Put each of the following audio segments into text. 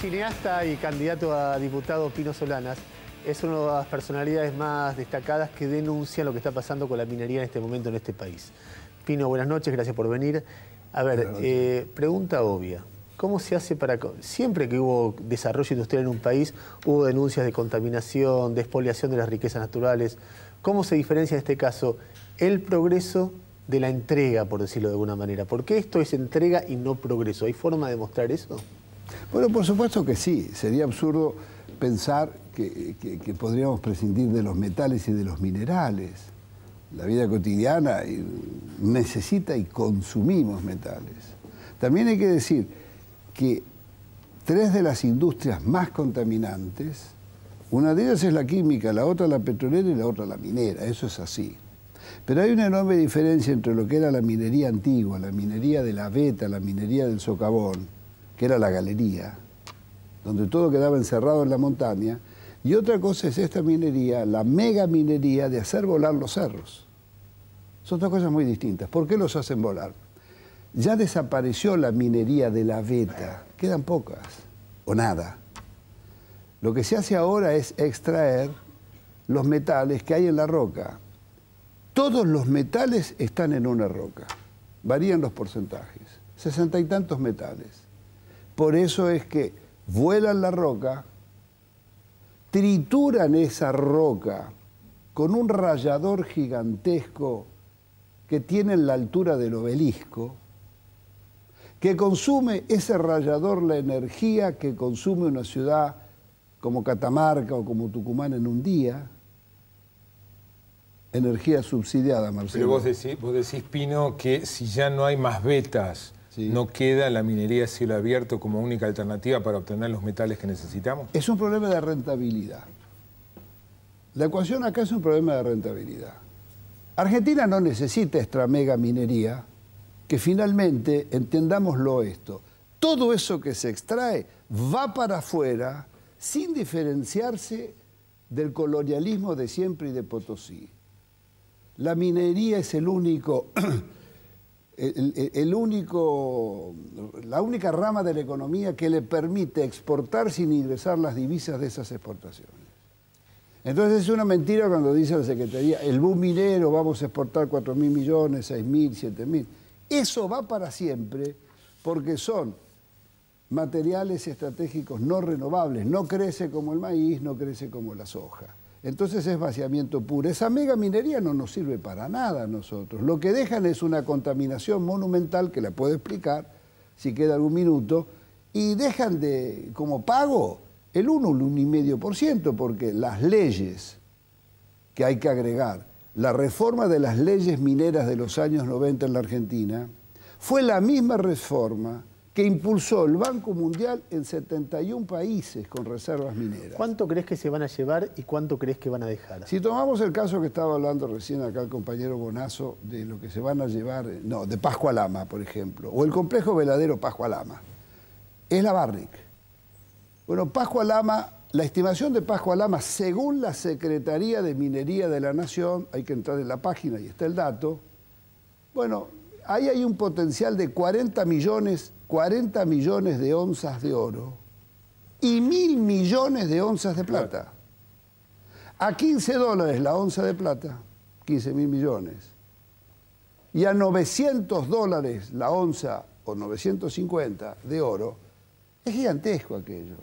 cineasta y candidato a diputado Pino Solanas es una de las personalidades más destacadas que denuncian lo que está pasando con la minería en este momento en este país. Pino, buenas noches, gracias por venir. A ver, eh, pregunta obvia. ¿Cómo se hace para...? Siempre que hubo desarrollo industrial en un país, hubo denuncias de contaminación, de expoliación de las riquezas naturales. ¿Cómo se diferencia en este caso el progreso de la entrega, por decirlo de alguna manera? ¿Por qué esto es entrega y no progreso? ¿Hay forma de mostrar eso? Bueno, por supuesto que sí. Sería absurdo pensar que, podríamos prescindir de los metales y de los minerales. La vida cotidiana necesita y consumimos metales. También hay que decir que tres de las industrias más contaminantes, una de ellas es la química, la otra la petrolera y la otra la minera, eso es así. Pero hay una enorme diferencia entre lo que era la minería antigua, la minería de la beta, la minería del socavón, que era la galería, donde todo quedaba encerrado en la montaña, y otra cosa es esta minería, la mega minería de hacer volar los cerros. Son dos cosas muy distintas. ¿Por qué los hacen volar? Ya desapareció la minería de la veta, quedan pocas o nada. Lo que se hace ahora es extraer los metales que hay en la roca. Todos los metales están en una roca, varían los porcentajes, sesenta y tantos metales. Por eso es que vuelan la roca, trituran esa roca con un rayador gigantesco que tiene la altura del obelisco, que consume ese rayador la energía que consume una ciudad como Catamarca o como Tucumán en un día. Energía subsidiada, Marcelo. Pero vos decís, vos decís, Pino, que si ya no hay más vetas no queda la minería a cielo abierto como única alternativa para obtener los metales que necesitamos? Es un problema de rentabilidad. La ecuación acá es un problema de rentabilidad. Argentina no necesita extra mega minería, que finalmente, entendámoslo esto, todo eso que se extrae va para afuera sin diferenciarse del colonialismo de siempre y de Potosí. La minería es el único el, único, la única rama de la economía que le permite exportar sin ingresar las divisas de esas exportaciones. Entonces es una mentira cuando dice la Secretaría, el boom minero, vamos a exportar 4.000 mil millones, 6.000, mil, mil. Eso va para siempre porque son materiales estratégicos no renovables. No crece como el maíz, no crece como la soja. Entonces es vaciamiento puro. Esa mega minería no nos sirve para nada a nosotros. Lo que dejan es una contaminación monumental, que la puedo explicar si queda algún minuto, y dejan de, como pago el 1, el 1,5%, porque las leyes que hay que agregar, la reforma de las leyes mineras de los años 90 en la Argentina, fue la misma reforma que impulsó el Banco Mundial en 71 países con reservas mineras. ¿Cuánto crees que se van a llevar y cuánto crees que van a dejar? Si tomamos el caso que estaba hablando recién acá el compañero Bonazo de lo que se van a llevar, no, de Pascualama, por ejemplo, o el complejo veladero Pascualama, es la Barrick. Bueno, Pascua Lama, la estimación de Pascua Lama, según la Secretaría de Minería de la Nación, hay que entrar en la página y está el dato, bueno, Ahí hay un potencial de 40 millones, 40 millones de onzas de oro y mil millones de onzas de plata. A 15 dólares la onza de plata, 15 mil millones. Y a 900 dólares la onza, o 950 de oro, es gigantesco aquello.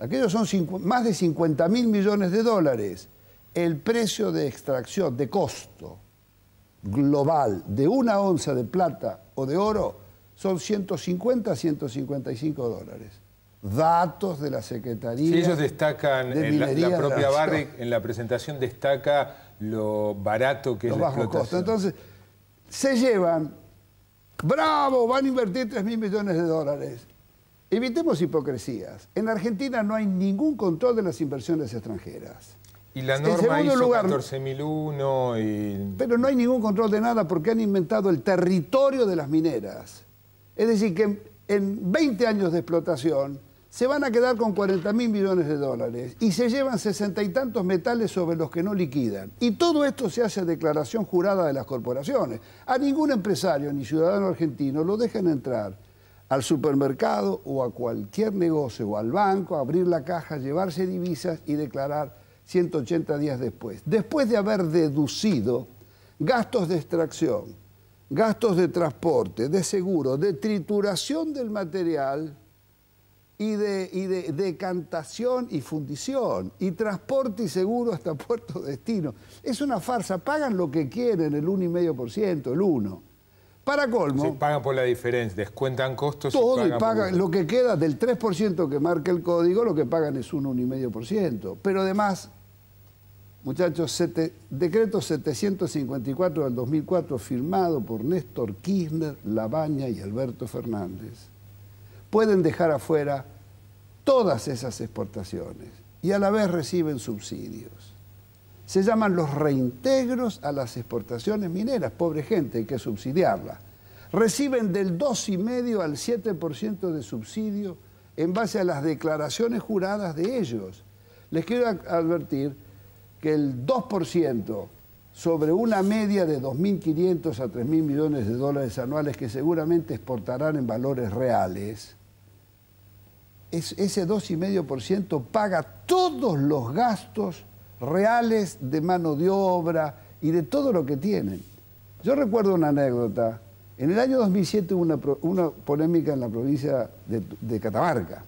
Aquello son más de 50 mil millones de dólares. El precio de extracción, de costo, global de una onza de plata o de oro son 150 a 155 dólares. Datos de la Secretaría. ellos destacan, en la, propia en la presentación destaca lo barato que es la bajos costos. Entonces, se llevan, bravo, van a invertir 3 mil millones de dólares. Evitemos hipocresías. En Argentina no hay ningún control de las inversiones extranjeras. Y la norma en 14001 y... Pero no hay ningún control de nada porque han inventado el territorio de las mineras. Es decir, que en 20 años de explotación se van a quedar con 40 mil millones de dólares y se llevan sesenta y tantos metales sobre los que no liquidan. Y todo esto se hace a declaración jurada de las corporaciones. A ningún empresario ni ciudadano argentino lo dejan entrar al supermercado o a cualquier negocio o al banco, abrir la caja, llevarse divisas y declarar 180 días después. Después de haber deducido gastos de extracción, gastos de transporte, de seguro, de trituración del material y de, decantación y fundición, y transporte y seguro hasta puerto destino. Es una farsa, pagan lo que quieren, el 1,5%, el 1%. Para colmo... Si pagan por la diferencia, descuentan costos... Todo y pagan, lo que queda del 3% que marca el código, lo que pagan es un 1,5%. Pero además Muchachos, decreto 754 del 2004 firmado por Néstor Kirchner, Labaña y Alberto Fernández. Pueden dejar afuera todas esas exportaciones y a la vez reciben subsidios. Se llaman los reintegros a las exportaciones mineras. Pobre gente, hay que subsidiarla. Reciben del 2,5 al 7% de subsidio en base a las declaraciones juradas de ellos. Les quiero advertir que el 2% sobre una media de 2.500 a 3.000 millones de dólares anuales que seguramente exportarán en valores reales, ese 2,5% paga todos los gastos reales de mano de obra y de todo lo que tienen. Yo recuerdo una anécdota. En el año 2007 hubo una, polémica en la provincia de, de Catamarca.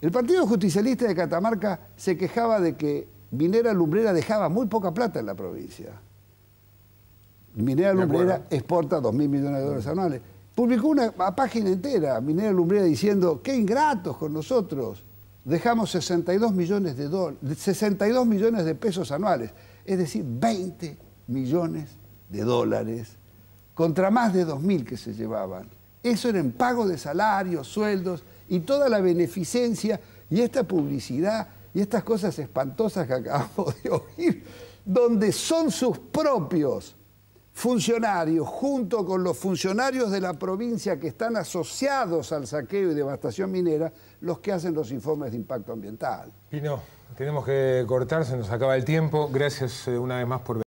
El Partido Justicialista de Catamarca se quejaba de que Minera Lumbrera dejaba muy poca plata en la provincia. Minera Lumbrera exporta 2.000 millones de dólares anuales. Publicó una página entera, Minera Lumbrera, diciendo, qué ingratos con nosotros. Dejamos 62 millones de, 62 millones de pesos anuales, es decir, 20 millones de dólares contra más de 2.000 que se llevaban. Eso era en pago de salarios, sueldos y toda la beneficencia y esta publicidad y estas cosas espantosas que acabamos de oír, donde son sus propios funcionarios, junto con los funcionarios de la provincia que están asociados al saqueo y devastación minera, los que hacen los informes de impacto ambiental. Pino, tenemos que cortarse, nos acaba el tiempo. Gracias eh, una vez más por venir.